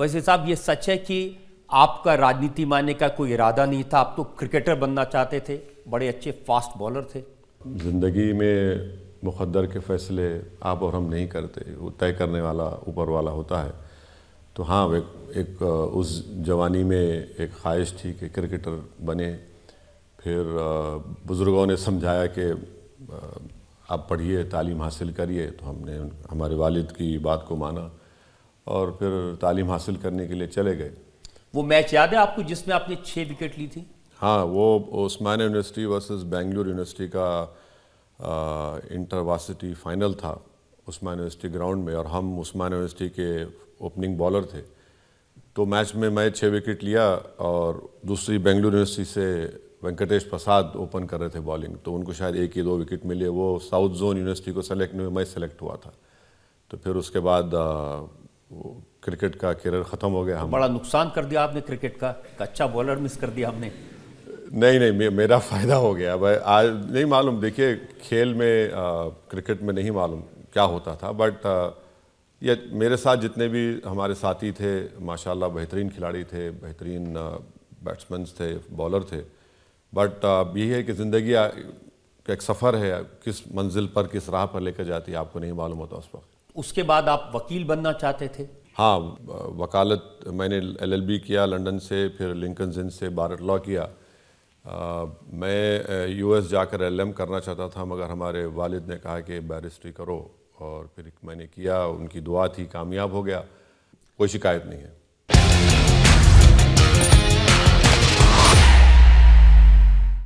वैसे साहब ये सच है कि आपका राजनीति मानने का कोई इरादा नहीं था आप तो क्रिकेटर बनना चाहते थे बड़े अच्छे फास्ट बॉलर थे ज़िंदगी में मुखदर के फैसले आप और हम नहीं करते वो तय करने वाला ऊपर वाला होता है तो हाँ एक, एक उस जवानी में एक ख्वाहिश थी कि क्रिकेटर बने फिर बुज़ुर्गों ने समझाया कि आप पढ़िए तालीम हासिल करिए तो हमने हमारे वालिद की बात को माना और फिर तालीम हासिल करने के लिए चले गए वो मैच याद है आपको जिसमें आपने छः विकेट ली थी हाँ वो Osman university versus Bengaluru university का इंटरवासिटी फाइनल था उस्मान यूनिवर्सिटी ग्राउंड में और हम उस्मान यूनिवर्सिटी के ओपनिंग बॉलर थे तो मैच में मैं छः विकेट लिया और दूसरी बेंगलुरु यूनिवर्सिटी से वेंकटेश प्रसाद ओपन कर रहे थे बॉलिंग तो उनको शायद एक ही दो विकेट मिले वो साउथ जोन यूनिवर्सिटी को सेलेक्ट में मैं सेलेक्ट हुआ था तो फिर उसके बाद क्रिकेट का करियर ख़त्म हो गया हम बड़ा नुकसान कर दिया आपने क्रिकेट का अच्छा बॉलर मिस कर दिया हमने नहीं नहीं मे, मेरा फ़ायदा हो गया भाई आज नहीं मालूम देखिए खेल में आ, क्रिकेट में नहीं मालूम क्या होता था बट ये मेरे साथ जितने भी हमारे साथी थे माशाल्लाह बेहतरीन खिलाड़ी थे बेहतरीन बैट्समैन थे बॉलर थे बट यही है कि ज़िंदगी का एक सफ़र है किस मंजिल पर किस राह पर लेकर जाती है आपको नहीं मालूम होता उस वक्त उसके बाद आप वकील बनना चाहते थे हाँ वकालत मैंने एलएलबी किया लंदन से फिर लिंकन से बार लॉ किया आ, मैं यूएस जाकर एलएम करना चाहता था मगर हमारे वालिद ने कहा कि बैरिस्ट्री करो और फिर मैंने किया उनकी दुआ थी कामयाब हो गया कोई शिकायत नहीं है